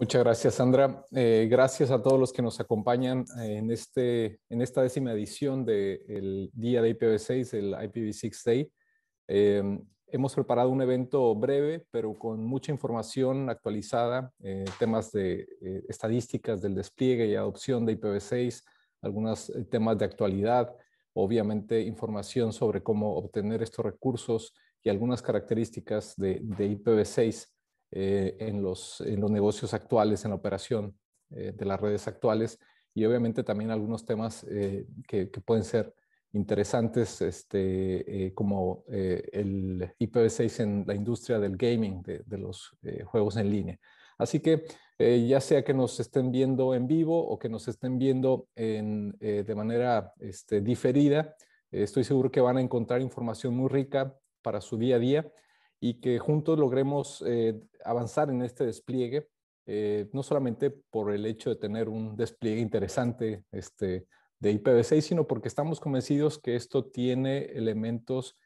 Muchas gracias, Sandra. Eh, gracias a todos los que nos acompañan eh, en, este, en esta décima edición del Día de IPv6, el IPv6 Day. Eh, hemos preparado un evento breve, pero con mucha información actualizada, temas de estadísticas del despliegue y adopción de IPv6, algunos temas de actualidad, obviamente información sobre cómo obtener estos recursos y algunas características de IPv6. Eh, en, los, en los negocios actuales, en la operación eh, de las redes actuales y obviamente también algunos temas eh, que, pueden ser interesantes este, como el IPv6 en la industria del gaming, de, de los juegos en línea. Así que ya sea que nos estén viendo en vivo o que nos estén viendo en, de manera este, diferida, estoy seguro que van a encontrar información muy rica para su día a día y que juntos logremos eh, avanzar en este despliegue, eh, no solamente por el hecho de tener un despliegue interesante este, de IPv6, sino porque estamos convencidos que esto tiene elementos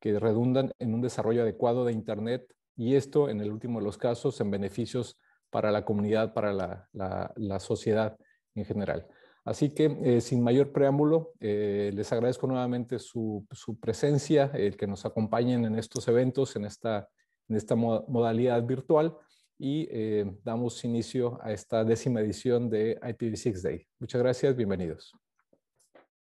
que redundan en un desarrollo adecuado de Internet y esto, en el último de los casos, en beneficios para la comunidad, para la sociedad en general. Así que eh, sin mayor preámbulo, eh, les agradezco nuevamente su, presencia, el que nos acompañen en estos eventos, en esta, en esta modalidad virtual y eh, damos inicio a esta décima edición de IPv6 Day. Muchas gracias, bienvenidos.